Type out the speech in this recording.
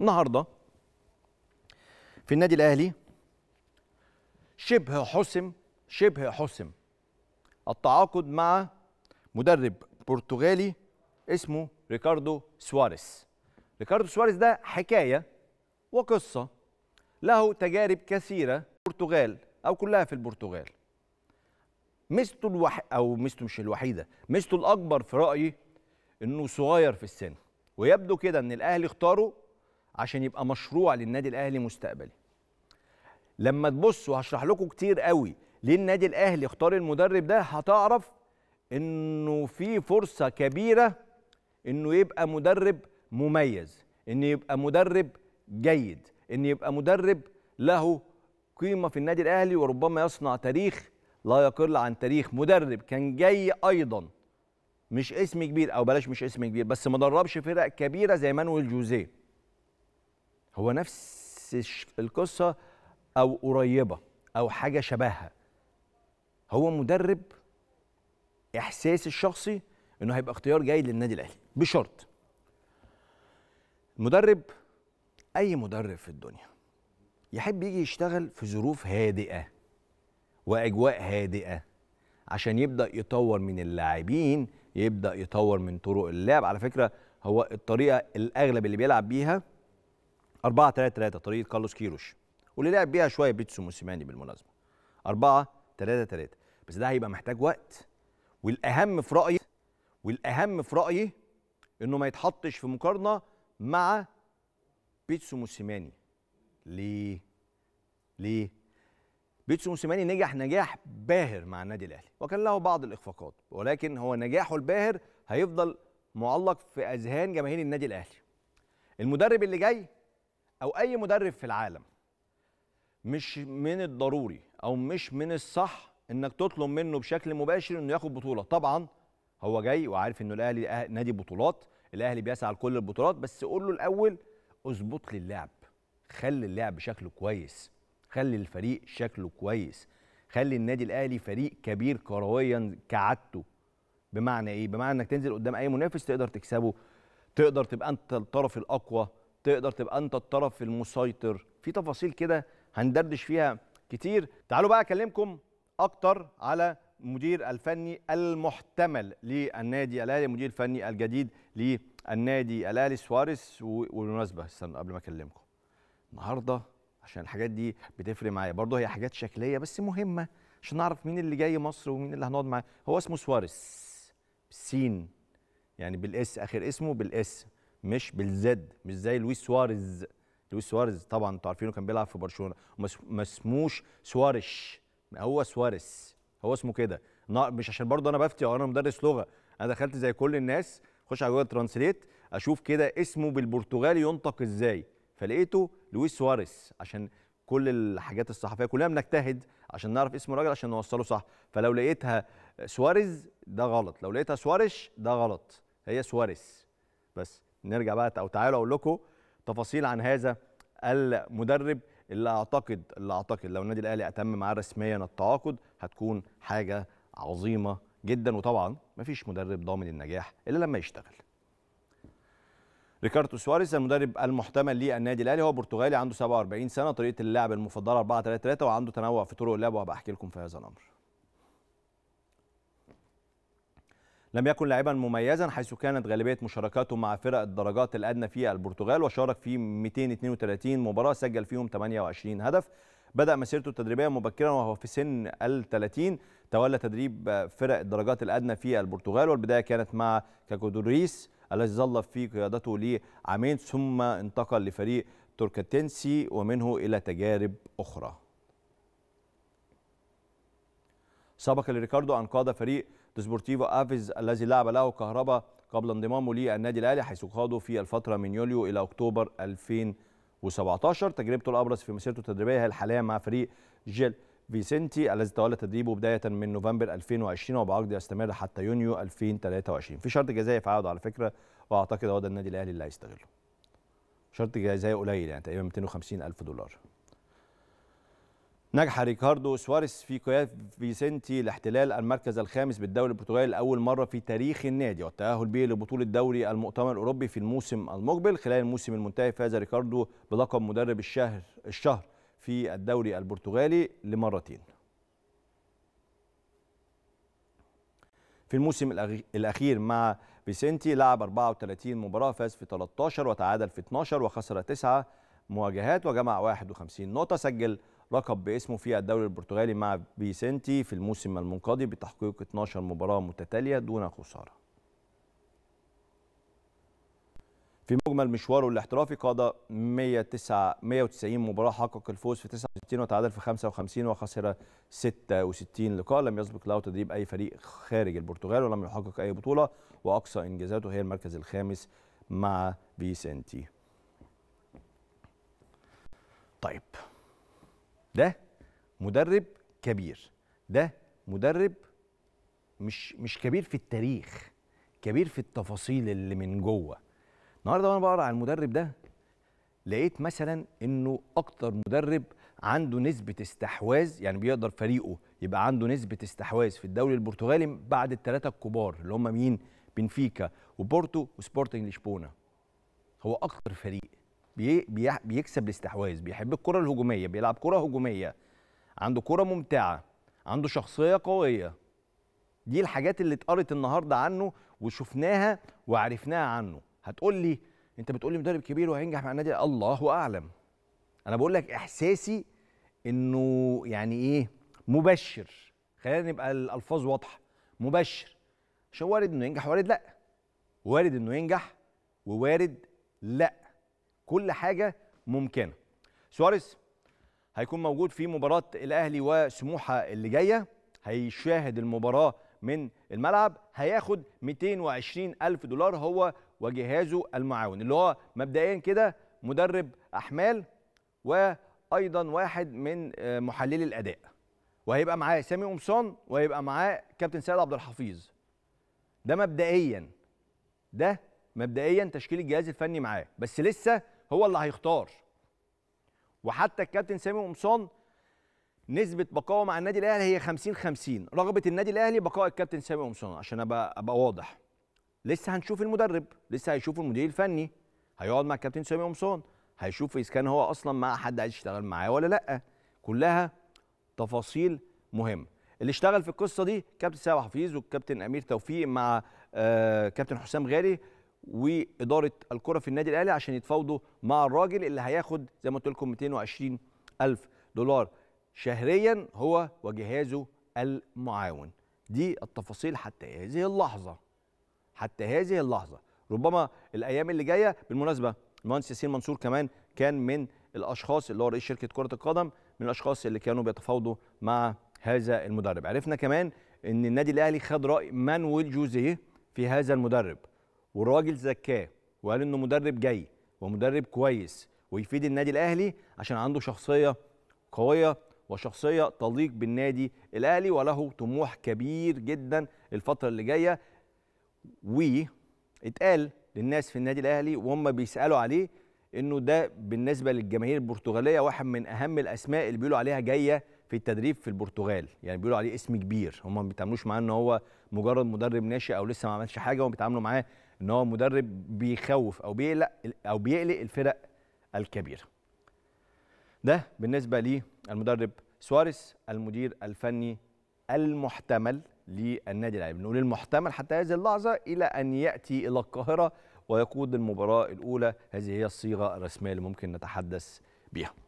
النهارده في النادي الاهلي شبه حسم شبه حسم التعاقد مع مدرب برتغالي اسمه ريكاردو سواريز ريكاردو سواريز ده حكايه وقصه له تجارب كثيره في البرتغال او كلها في البرتغال ميزته الوح... او ميزته مش الوحيده ميزته الاكبر في رايي انه صغير في السن ويبدو كده ان الاهلي اختاره عشان يبقى مشروع للنادي الاهلي مستقبلي لما تبصوا هشرح لكم كتير قوي ليه النادي الاهلي اختار المدرب ده هتعرف انه في فرصه كبيره انه يبقى مدرب مميز انه يبقى مدرب جيد انه يبقى مدرب له قيمه في النادي الاهلي وربما يصنع تاريخ لا يقل عن تاريخ مدرب كان جاي ايضا مش اسم كبير او بلاش مش اسم كبير بس ما دربش فرق كبيره زي مانويل جوزيه هو نفس القصه او قريبه او حاجه شبهها هو مدرب احساسي الشخصي انه هيبقى اختيار جيد للنادي الاهلي بشرط مدرب اي مدرب في الدنيا يحب يجي يشتغل في ظروف هادئه واجواء هادئه عشان يبدا يطور من اللاعبين يبدا يطور من طرق اللعب على فكره هو الطريقه الاغلب اللي بيلعب بيها 4 3 3 طريقه كارلوس كيروش واللي لعب بيها شويه بيتسو موسيماني بالمناسبه 4 3 3 بس ده هيبقى محتاج وقت والاهم في رايي والاهم في رايي انه ما يتحطش في مقارنه مع بيتسو موسيماني ليه ليه بيتسو موسيماني نجح نجاح باهر مع النادي الاهلي وكان له بعض الاخفاقات ولكن هو نجاحه الباهر هيفضل معلق في اذهان جماهير النادي الاهلي المدرب اللي جاي او اي مدرب في العالم مش من الضروري او مش من الصح انك تطلب منه بشكل مباشر انه ياخد بطوله طبعا هو جاي وعارف انه الاهلي نادي بطولات الاهلي بيسعى لكل البطولات بس قول له الاول اظبط لي اللعب خلي اللعب شكله كويس خلي الفريق شكله كويس خلي النادي الاهلي فريق كبير كرويا كعادته بمعنى ايه بمعنى انك تنزل قدام اي منافس تقدر تكسبه تقدر تبقى انت الطرف الاقوى تقدر تبقى انت الطرف المسيطر في تفاصيل كده هندردش فيها كتير تعالوا بقى اكلمكم اكتر على المدير الفني المحتمل للنادي الاهلي المدير الفني الجديد للنادي الاهلي سواريز وبالمناسبه استنى قبل ما اكلمكم النهارده عشان الحاجات دي بتفرق معايا برضه هي حاجات شكليه بس مهمه عشان نعرف مين اللي جاي مصر ومين اللي هنقعد معاه هو اسمه سواريز سين يعني بالاس اخر اسمه بالاس مش بالزد مش زي لويس سواريز لويس سواريز طبعا انتوا عارفينه كان بيلعب في برشلونه ما اسموش سوارش هو سواريس هو اسمه كده مش عشان برضه انا بفتي او انا مدرس لغه انا دخلت زي كل الناس اخش على جوجل ترانسليت اشوف كده اسمه بالبرتغالي ينطق ازاي فلقيته لويس سواريس عشان كل الحاجات الصحفيه كلنا بنجتهد عشان نعرف اسم الراجل عشان نوصله صح فلو لقيتها سواريز ده غلط لو لقيتها سوارش ده غلط هي سواريس بس نرجع بقى او تعالوا اقول لكم تفاصيل عن هذا المدرب اللي اعتقد اللي اعتقد لو النادي الاهلي اتم معاه رسميا التعاقد هتكون حاجه عظيمه جدا وطبعا مفيش مدرب ضامن النجاح الا لما يشتغل ريكاردو سواريز المدرب المحتمل للنادي الاهلي هو برتغالي عنده 47 سنه طريقه اللعب المفضله 4 3 3 وعنده تنوع في طرق اللعب وهبقى احكي لكم في هذا الامر لم يكن لاعبا مميزا حيث كانت غالبيه مشاركاته مع فرق الدرجات الادنى في البرتغال وشارك في 232 مباراه سجل فيهم 28 هدف بدأ مسيرته التدريبية مبكرا وهو في سن ال 30 تولى تدريب فرق الدرجات الأدنى في البرتغال والبداية كانت مع كاكودوريس الذي ظل في قيادته لعامين ثم انتقل لفريق توركاتنسي ومنه إلى تجارب أخرى سبق لريكاردو أن قاد فريق ديسبورتيفو افيز الذي لعب له كهربا قبل انضمامه للنادي الاهلي حيث قاده في الفتره من يوليو الى اكتوبر 2017 تجربته الابرز في مسيرته التدريبيه هي الحاليه مع فريق جيل فيسنتي الذي تولى تدريبه بدايه من نوفمبر 2020 وبعقد يستمر حتى يونيو 2023 في شرط جزائي في عقده على فكره واعتقد هو ده النادي الاهلي اللي هيستغله شرط جزائي قليل يعني تقريبا 250 الف دولار نجح ريكاردو سواريز في كياف فيسنتي لاحتلال المركز الخامس بالدوري البرتغالي لاول مره في تاريخ النادي والتاهل به لبطوله دوري المؤتمر الاوروبي في الموسم المقبل خلال الموسم المنتهي فاز ريكاردو بلقب مدرب الشهر الشهر في الدوري البرتغالي لمرتين في الموسم الأخير مع فيسنتي لعب 34 مباراة فاز في 13 وتعادل في 12 وخسر 9 مواجهات وجمع 51 نقطة سجل لقب باسمه في الدوري البرتغالي مع بيسنتي في الموسم المنقضي بتحقيق 12 مباراة متتالية دون خسارة في مجمل مشواره الاحترافي قاد 109 190 مباراه حقق الفوز في 69 وتعادل في 55 وخسر 66 لقاء لم يسبق له تدريب اي فريق خارج البرتغال ولم يحقق اي بطوله واقصى انجازاته هي المركز الخامس مع بيسنتي طيب ده مدرب كبير ده مدرب مش مش كبير في التاريخ كبير في التفاصيل اللي من جوه النهارده وانا بقرا على المدرب ده لقيت مثلا انه اكتر مدرب عنده نسبه استحواذ يعني بيقدر فريقه يبقى عنده نسبه استحواذ في الدوري البرتغالي بعد الثلاثه الكبار اللي هم مين بنفيكا وبورتو وسبورتنج لشبونه هو اكتر فريق بي بيكسب الاستحواذ بيحب الكره الهجوميه بيلعب كره هجوميه عنده كره ممتعه عنده شخصيه قويه دي الحاجات اللي اتقرت النهارده عنه وشفناها وعرفناها عنه هتقول لي انت بتقول لي مدرب كبير وهينجح مع النادي الله اعلم انا بقول لك احساسي انه يعني ايه مبشر خلينا نبقى الالفاظ واضحه مبشر عشان وارد انه ينجح وارد لا وارد انه ينجح ووارد لا كل حاجه ممكنه سواريز هيكون موجود في مباراه الاهلي وسموحه اللي جايه هيشاهد المباراه من الملعب هياخد 220 ألف دولار هو وجهازه المعاون اللي هو مبدئيا كده مدرب أحمال وأيضا واحد من آه، محللي الأداء وهيبقى معاه سامي قمصان وهيبقى معاه كابتن سيد عبد الحفيظ ده مبدئيا ده مبدئيا تشكيل الجهاز الفني معاه بس لسه هو اللي هيختار وحتى الكابتن سامي قمصان نسبة بقاوة مع النادي الأهلي هي 50 50 رغبة النادي الأهلي بقاء الكابتن سامي قمصان عشان أبقى أبقى واضح لسه هنشوف المدرب لسه هيشوف المدير الفني هيقعد مع الكابتن سامي قمصان هيشوف إذا كان هو أصلا مع حد عايز يشتغل معاه ولا لأ كلها تفاصيل مهمة اللي اشتغل في القصة دي كابتن سامي حفيظ والكابتن أمير توفيق مع آه، كابتن حسام غالي واداره الكره في النادي الاهلي عشان يتفاوضوا مع الراجل اللي هياخد زي ما قلت لكم 220 الف دولار شهريا هو وجهازه المعاون دي التفاصيل حتى هذه اللحظه حتى هذه اللحظه ربما الايام اللي جايه بالمناسبه المهندس ياسين منصور كمان كان من الاشخاص اللي هو رئيس شركه كره القدم من الاشخاص اللي كانوا بيتفاوضوا مع هذا المدرب عرفنا كمان ان النادي الاهلي خد راي مانويل جوزيه في هذا المدرب والراجل زكاه وقال انه مدرب جاي ومدرب كويس ويفيد النادي الاهلي عشان عنده شخصيه قويه وشخصيه تليق بالنادي الاهلي وله طموح كبير جدا الفتره اللي جايه واتقال للناس في النادي الاهلي وهم بيسالوا عليه انه ده بالنسبه للجماهير البرتغاليه واحد من اهم الاسماء اللي بيقولوا عليها جايه في التدريب في البرتغال يعني بيقولوا عليه اسم كبير هم ما بيتعاملوش معاه ان هو مجرد مدرب ناشئ او لسه ما عملش حاجه هم بيتعاملوا معاه ان هو مدرب بيخوف او بيقلق او بيقلق الفرق الكبيره ده بالنسبه للمدرب سواريز المدير الفني المحتمل للنادي الاهلي بنقول المحتمل حتى هذه اللحظه الى ان ياتي الى القاهره ويقود المباراه الاولى هذه هي الصيغه الرسميه اللي ممكن نتحدث بيها